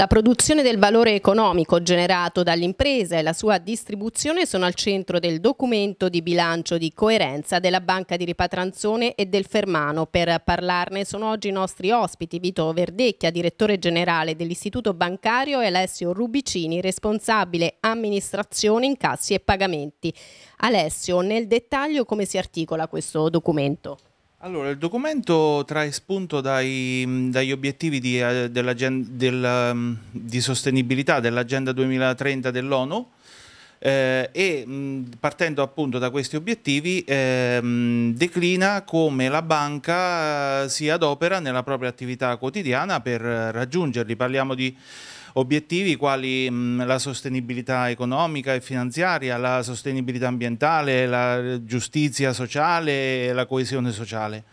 La produzione del valore economico generato dall'impresa e la sua distribuzione sono al centro del documento di bilancio di coerenza della Banca di Ripatranzone e del Fermano. Per parlarne sono oggi i nostri ospiti Vito Verdecchia, direttore generale dell'Istituto Bancario e Alessio Rubicini, responsabile amministrazione, incassi e pagamenti. Alessio, nel dettaglio come si articola questo documento? Allora, il documento trae spunto dai, dagli obiettivi di, eh, del, di sostenibilità dell'Agenda 2030 dell'ONU eh, e partendo appunto da questi obiettivi eh, declina come la banca eh, si adopera nella propria attività quotidiana per eh, raggiungerli. Parliamo di obiettivi quali mh, la sostenibilità economica e finanziaria, la sostenibilità ambientale, la giustizia sociale e la coesione sociale.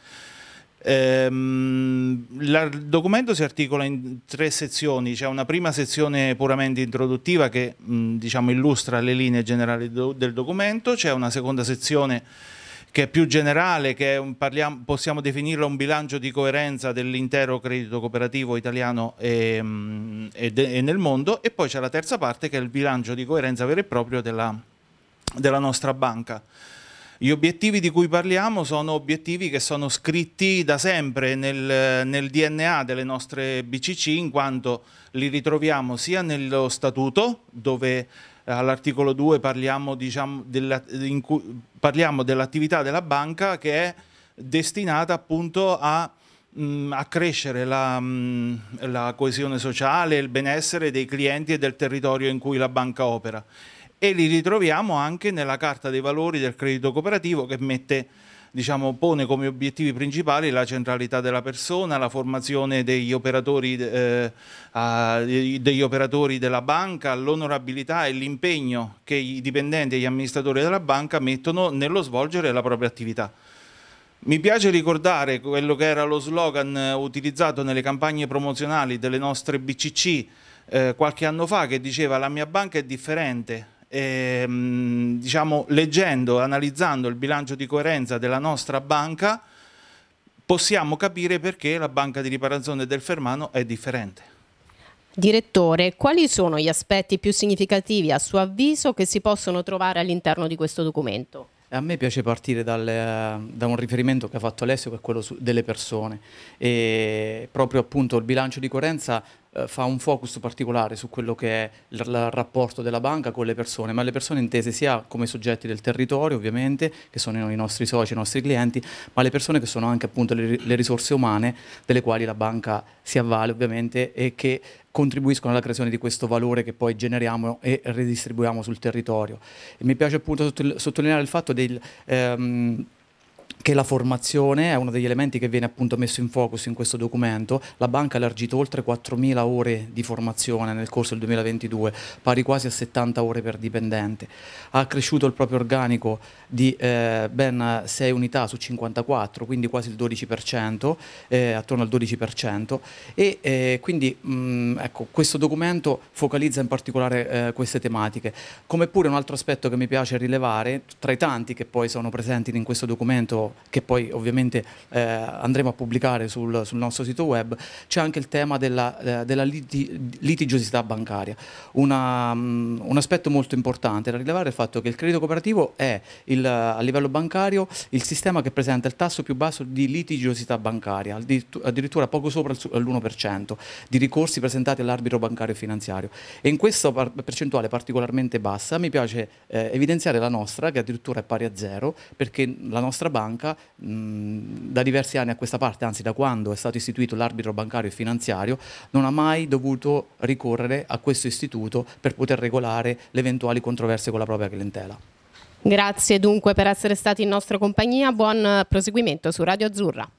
Ehm, il documento si articola in tre sezioni, c'è una prima sezione puramente introduttiva che mh, diciamo, illustra le linee generali do del documento, c'è una seconda sezione che è più generale, che un, parliamo, possiamo definirlo un bilancio di coerenza dell'intero credito cooperativo italiano e, mm, e, de, e nel mondo, e poi c'è la terza parte che è il bilancio di coerenza vero e proprio della, della nostra banca. Gli obiettivi di cui parliamo sono obiettivi che sono scritti da sempre nel, nel, DNA delle nostre BCC in quanto li ritroviamo sia nello statuto dove eh, all'articolo 2 parliamo, diciamo, della, cui, parliamo, dell'attività della banca che è destinata appunto a, mh, mm, a crescere la, mh, mm, la coesione sociale, il benessere dei clienti e del territorio in cui la banca opera. E li ritroviamo anche nella Carta dei Valori del Credito Cooperativo che mette diciamo, pone come obiettivi principali la centralità della persona, la formazione degli operatori, eh, degli operatori della banca, l'onorabilità e l'impegno che i dipendenti e gli amministratori della banca mettono nello svolgere la propria attività. Mi piace ricordare quello che era lo slogan eh, utilizzato nelle campagne promozionali delle nostre BCC eh, qualche anno fa che diceva la mia banca è differente, ehm, diciamo, leggendo e analizzando il bilancio di coerenza della nostra banca, possiamo capire perché la banca di riparazione del Fermano è differente. Direttore, quali sono gli aspetti più significativi a suo avviso che si possono trovare all'interno di questo documento? A me piace partire dal, da un riferimento che ha fatto Alessio, che è quello su, delle persone. E proprio appunto il bilancio di coerenza eh, fa un focus particolare su quello che è il, rapporto della banca con le persone, ma le persone intese sia come soggetti del territorio ovviamente, che sono i nostri soci, i nostri clienti, ma le persone che sono anche appunto le, le risorse umane delle quali la banca si avvale ovviamente e che contribuiscono alla creazione di questo valore che poi generiamo e ridistribuiamo sul territorio. E mi piace appunto sottolineare il fatto del... Ehm, che la formazione è uno degli elementi che viene appunto messo in focus in questo documento. La banca ha elargito oltre 4.000 ore di formazione nel corso del 2022, pari quasi a 70 ore per dipendente. Ha cresciuto il proprio organico di eh, ben 6 unità su 54, quindi quasi il 12%, eh, attorno al 12%. E eh, quindi mh, mm, ecco, questo documento focalizza in particolare eh, queste tematiche. Come pure un altro aspetto che mi piace rilevare, tra i tanti che poi sono presenti in questo documento che poi ovviamente eh, andremo a pubblicare sul, sul, nostro sito web, c'è anche il tema della, eh, della liti, litigiosità bancaria. Una, mm, un aspetto molto importante da rilevare è il fatto che il credito cooperativo è il, a livello bancario il sistema che presenta il tasso più basso di litigiosità bancaria, addirittura poco sopra l'1%, di ricorsi presentati all'arbitro bancario e finanziario. E in questa percentuale particolarmente bassa mi piace eh, evidenziare la nostra, che addirittura è pari a zero, perché la nostra banca banca, mh, da diversi anni a questa parte, anzi da quando è stato istituito l'arbitro bancario e finanziario, non ha mai dovuto ricorrere a questo istituto per poter regolare le eventuali controversie con la propria clientela. Grazie dunque per essere stati in nostra compagnia, buon proseguimento su Radio Azzurra.